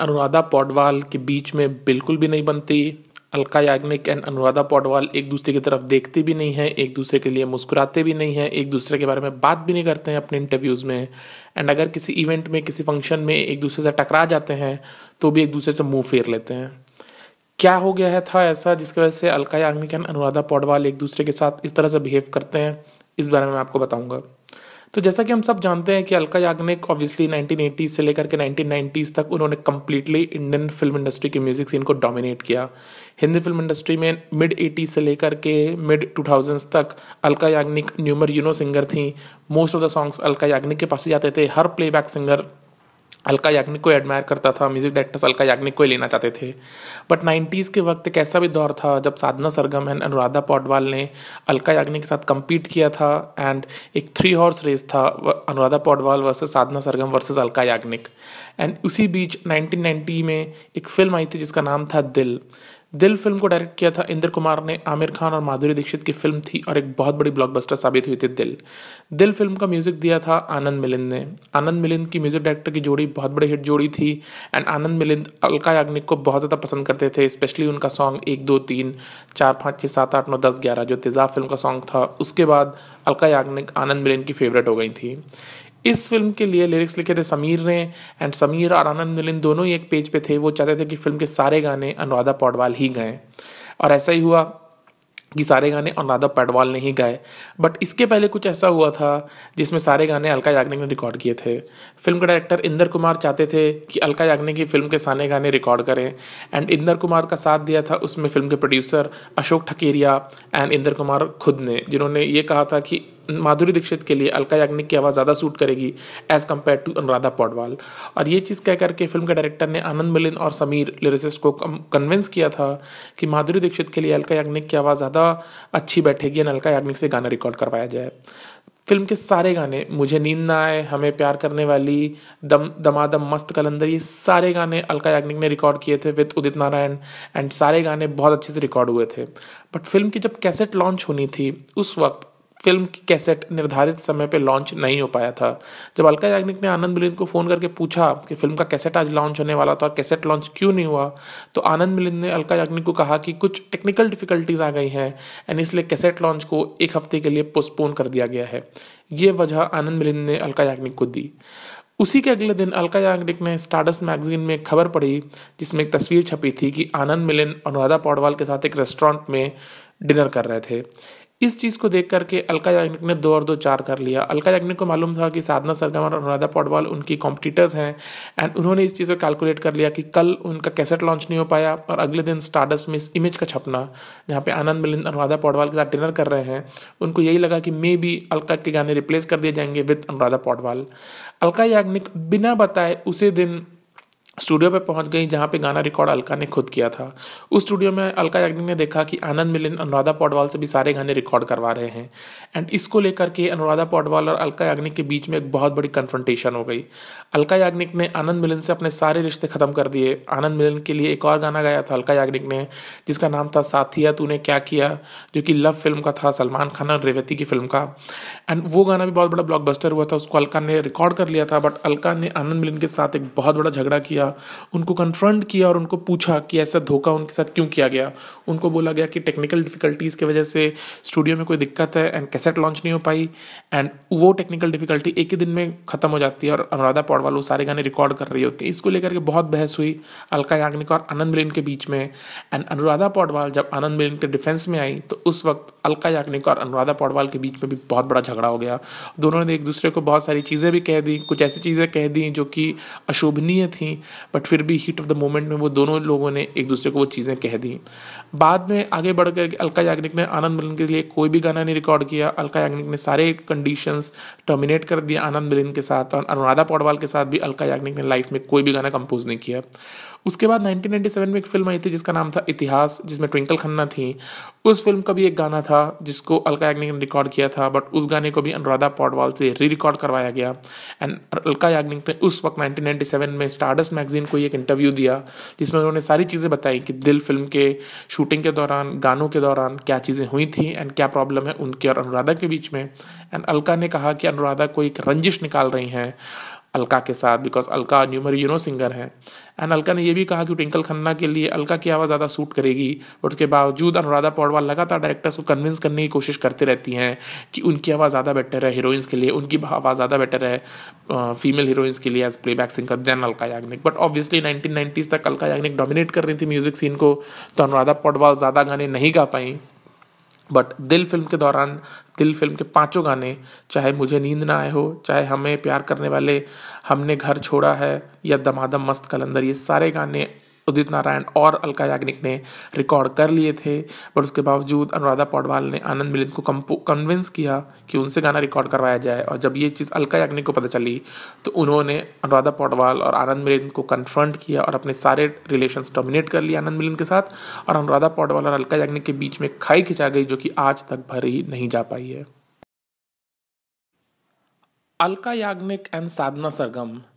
अनुराधा पौडवाल के बीच में बिल्कुल भी नहीं बनती अलका याग्निक एंड अनुराधा पौडवाल एक दूसरे की तरफ देखते भी नहीं हैं एक दूसरे के लिए मुस्कुराते भी नहीं हैं एक दूसरे के बारे में बात भी नहीं करते हैं अपने इंटरव्यूज़ में एंड अगर किसी इवेंट में किसी फंक्शन में एक दूसरे से टकरा जाते हैं तो भी एक दूसरे से मुंह फेर लेते हैं क्या हो गया है था ऐसा जिसकी वजह से अलका याग्निक एंड अनुराधा पौडवाल एक दूसरे के साथ इस तरह से बिहेव करते हैं इस बारे में मैं आपको बताऊँगा तो जैसा कि हम सब जानते हैं कि अलका याग्निक ऑब्वियसली एटीज से लेकर के 1990s तक उन्होंने कम्प्लीटली इंडियन फिल्म इंडस्ट्री के म्यूज़िक सीन को डोमिनेट किया हिंदी फिल्म इंडस्ट्री में मिड एटीज से लेकर के मिड 2000s तक Alka Yagnik number one singer थी most of the songs Alka Yagnik के पास ही जाते थे हर प्लेबैक सिंगर अलका याग्निक को एडमायर करता था म्यूजिक डायरेक्टर्स अलका याग्निक को ही लेना चाहते थे बट नाइन्टीज़ के वक्त एक ऐसा भी दौर था जब साधना सरगम एंड अनुराधा पौडवाल ने अलका याग्निक के साथ कम्पीट किया था एंड एक थ्री हॉर्स रेस था Anuradha Paudwal versus Sadhana Sargam versus Alka Yagnik and उसी बीच 1990 में एक फिल्म आई थी जिसका नाम था दिल दिल फिल्म को डायरेक्ट किया था इंद्र कुमार ने आमिर खान और माधुरी दीक्षित की फिल्म थी और एक बहुत बड़ी ब्लॉकबस्टर साबित हुई थी दिल दिल फिल्म का म्यूजिक दिया था आनंद मिलिंद ने आनंद मिलिंद की म्यूजिक डायरेक्टर की जोड़ी बहुत बड़ी हिट जोड़ी थी एंड आनंद मिलिंद अलका याग्निक को बहुत ज़्यादा पसंद करते थे स्पेशली उनका सॉन्ग एक दो तीन चार पाँच छः सात आठ नौ दस ग्यारह जो तेजाब फिल्म का सॉन्ग था उसके बाद अलका याग्निक आनंद मिलिंद की फेवरेट हो गई थी इस फिल्म के लिए लिरिक्स लिखे थे समीर ने एंड समीर और आनंद मिलिंद दोनों ही एक पेज पे थे वो चाहते थे कि फिल्म के सारे गाने अनुराधा पौडवाल ही गाएं और ऐसा ही हुआ कि सारे गाने अनुराधा पौडवाल ने ही गाए बट इसके पहले कुछ ऐसा हुआ था जिसमें सारे गाने अलका याग्निक ने रिकॉर्ड किए थे फिल्म का डायरेक्टर इंदर कुमार चाहते थे कि अलका याग्निक की फिल्म के सारे गाने रिकॉर्ड करें एंड इंदर कुमार का साथ दिया था उसमें फिल्म के प्रोड्यूसर अशोक ठकेरिया एंड इंदर कुमार खुद ने जिन्होंने ये कहा था कि माधुरी दीक्षित के लिए अलका याग्निक की आवाज़ ज़्यादा सूट करेगी as compare to Anuradha Paudwal और ये चीज़ कह करके फिल्म के डायरेक्टर ने आनंद मिलिन और समीर लिरिसिस्ट को कन्विंस किया था कि माधुरी दीक्षित के लिए अलका याग्निक की आवाज़ ज़्यादा अच्छी बैठेगी एंड अलका याग्निक से गाना रिकॉर्ड करवाया जाए फिल्म के सारे गाने मुझे नींद ना आए हमें प्यार करने वाली दम दमादम मस्त कलंदर ये सारे गाने अलका याग्निक ने रिकॉर्ड किए थे विद उदित नारायण एंड सारे गाने बहुत अच्छे से रिकॉर्ड हुए थे बट फिल्म की जब कैसेट लॉन्च होनी थी उस वक्त फिल्म की कैसेट निर्धारित समय पर लॉन्च नहीं हो पाया था जब अलका याग्निक ने आनंद मिलिंद को फ़ोन करके पूछा कि फिल्म का कैसेट आज लॉन्च होने वाला था और कैसेट लॉन्च क्यों नहीं हुआ तो आनंद मिलिंद ने अलका याग्निक को कहा कि कुछ टेक्निकल डिफिकल्टीज आ गई हैं एंड इसलिए कैसेट लॉन्च को एक हफ्ते के लिए पोस्टपोन कर दिया गया है ये वजह आनंद मिलिंद ने अलका याग्निक को दी उसी के अगले दिन अलका याग्निक ने स्टारडस मैगजीन में खबर पढ़ी जिसमें एक तस्वीर छपी थी कि आनंद मिलिंद अनुराधा पौडवाल के साथ एक रेस्टोरेंट में डिनर कर रहे थे इस चीज़ को देख करके अलका याग्निक ने दो और दो चार कर लिया अलका याग्निक को मालूम था कि साधना सरगम और अनुराधा पौडवाल उनकी कॉम्पिटिटर्स हैं एंड उन्होंने इस चीज़ को कैलकुलेट कर लिया कि कल उनका कैसेट लॉन्च नहीं हो पाया और अगले दिन स्टार्डस में इस इमेज का छपना जहाँ पे आनंद मिलिंद अनुराधा पौडवाल के साथ डिनर कर रहे हैं उनको यही लगा कि मे बी अलका के गाने रिप्लेस कर दिए जाएंगे विद अनुराधा पौडवाल अलका याग्निक बिना बताए उसी दिन स्टूडियो पे पहुंच गई जहाँ पे गाना रिकॉर्ड अलका ने खुद किया था उस स्टूडियो में अलका याग्निक ने देखा कि आनंद मिलन अनुराधा पौडवाल से भी सारे गाने रिकॉर्ड करवा रहे हैं एंड इसको लेकर के अनुराधा पौडवाल और अलका याग्निक के बीच में एक बहुत बड़ी कन्फ्रंटेशन हो गई अलका याग्निक ने आनंद मिलन से अपने सारे रिश्ते ख़त्म कर दिए आनंद मिलन के लिए एक और गाना गाया था अलका याग्निक ने जिसका नाम था साथिया तूने क्या किया जो कि लव फिल्म का था सलमान खान और रेवती की फिल्म का एंड वो गाना भी बहुत बड़ा ब्लॉकबस्टर हुआ था उसको अलका ने रिकॉर्ड कर लिया था बट अलका ने आनंद मिलन के साथ एक बहुत बड़ा झगड़ा किया किया उनको कन्फ्रंट किया और उनको पूछा कि ऐसा धोखा उनके साथ क्यों किया गया उनको बोला गया कि टेक्निकल डिफिकल्टीज़ की वजह से स्टूडियो में कोई दिक्कत है एंड कैसेट लॉन्च नहीं हो पाई एंड वो टेक्निकल डिफिकल्टी एक ही दिन में ख़त्म हो जाती है और अनुराधा पौडवाल वो सारे गाने रिकॉर्ड कर रही होती है इसको लेकर के बहुत बहस हुई अलका याग्निक और आनंद मिलिन के बीच में एंड अनुराधा पौडवाल जब आनंद मिलिन के डिफेंस में आई तो उस वक्त अलका याग्निक और अनुराधा पौडवाल के बीच में भी बहुत बड़ा झगड़ा हो गया दोनों ने एक दूसरे को बहुत सारी चीज़ें भी कह दी कुछ ऐसी चीज़ें कह दी जो कि अशोभनीय थी बट फिर भी हीट ऑफ द मोमेंट में वो दोनों लोगों ने एक दूसरे को वो चीज़ें कह दी बाद में आगे बढ़ कर अलका याग्निक ने आनंद मिलन के लिए कोई भी गाना नहीं रिकॉर्ड किया अलका याग्निक ने सारे कंडीशंस टर्मिनेट कर दिया आनंद मिलन के साथ और अनुराधा पौडवाल के साथ भी अलका याग्निक ने लाइफ में कोई भी गाना कंपोज नहीं किया उसके बाद 1997 में एक फिल्म आई थी जिसका नाम था इतिहास जिसमें ट्विंकल खन्ना थी उस फिल्म का भी एक गाना था जिसको अलका याग्निक ने रिकॉर्ड किया था बट उस गाने को भी अनुराधा पौडवाल से री रिकॉर्ड करवाया गया एंड अलका याग्निक ने उस वक्त 1997 में स्टारडस्ट मैगजीन को एक इंटरव्यू दिया जिसमें उन्होंने सारी चीज़ें बताई कि दिल फिल्म के शूटिंग के दौरान गानों के दौरान क्या चीज़ें हुई थी एंड क्या प्रॉब्लम है उनके और अनुराधा के बीच में एंड अलका ने कहा कि अनुराधा को एक रंजिश निकाल रही हैं अलका के साथ बिकॉज अलका न्यूमर यूनो सिंगर है एंड अलका ने यह भी कहा कि ट्विंकल खन्ना के लिए अलका की आवाज़ ज़्यादा सूट करेगी बट उसके बावजूद अनुराधा पौडवाल लगातार डायरेक्टर्स को कन्विंस करने की कोशिश करती रहती हैं कि उनकी आवाज़ ज़्यादा बेटर है हीरोइंस के लिए उनकी आवाज़ ज़्यादा बेटर है फीमेल हीरोइंस के लिए as playback singer than Alka Yagnik but obviously nineteen तक अलका याग्निक डोमिनेट कर रही थी म्यूजिक सीन को तो अनुराधा पौडवाल ज़्यादा गाने नहीं गा पाई बट दिल फिल्म के दौरान दिल फिल्म के पांचों गाने चाहे मुझे नींद ना आए हो चाहे हमें प्यार करने वाले हमने घर छोड़ा है या दमादम मस्त कलंदर ये सारे गाने उदित नारायण और अलका याग्निक ने रिकॉर्ड कर लिए थे पर उसके बावजूद अनुराधा पौडवाल ने आनंद मिलिंद को कन्विंस किया कि उनसे गाना रिकॉर्ड करवाया जाए और जब ये चीज़ अलका याग्निक को पता चली तो उन्होंने अनुराधा पौडवाल और आनंद मिलिंद को कन्फ्रंट किया और अपने सारे रिलेशंस डोमिनेट कर लिए आनंद मिलिंद के साथ और अनुराधा पौडवाल और अलका याग्निक के बीच में खाई खिंचा गई जो कि आज तक भरी नहीं जा पाई है अलका याग्निक एंड साधना सरगम